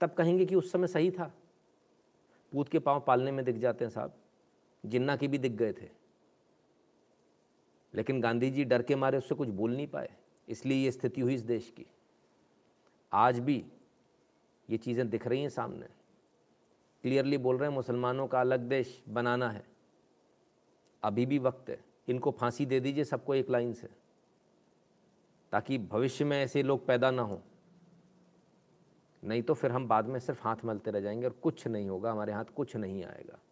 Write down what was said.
तब कहेंगे कि उस समय सही था पूत के पाँव पालने में दिख जाते हैं साहब जिन्ना के भी दिख गए थे लेकिन गांधी जी डर के मारे उससे कुछ बोल नहीं पाए इसलिए ये स्थिति हुई इस देश की आज भी ये चीज़ें दिख रही हैं सामने क्लियरली बोल रहे हैं मुसलमानों का अलग देश बनाना है अभी भी वक्त है इनको फांसी दे दीजिए सबको एक लाइन से ताकि भविष्य में ऐसे लोग पैदा ना हों नहीं तो फिर हम बाद में सिर्फ हाथ मलते रह जाएंगे और कुछ नहीं होगा हमारे हाथ कुछ नहीं आएगा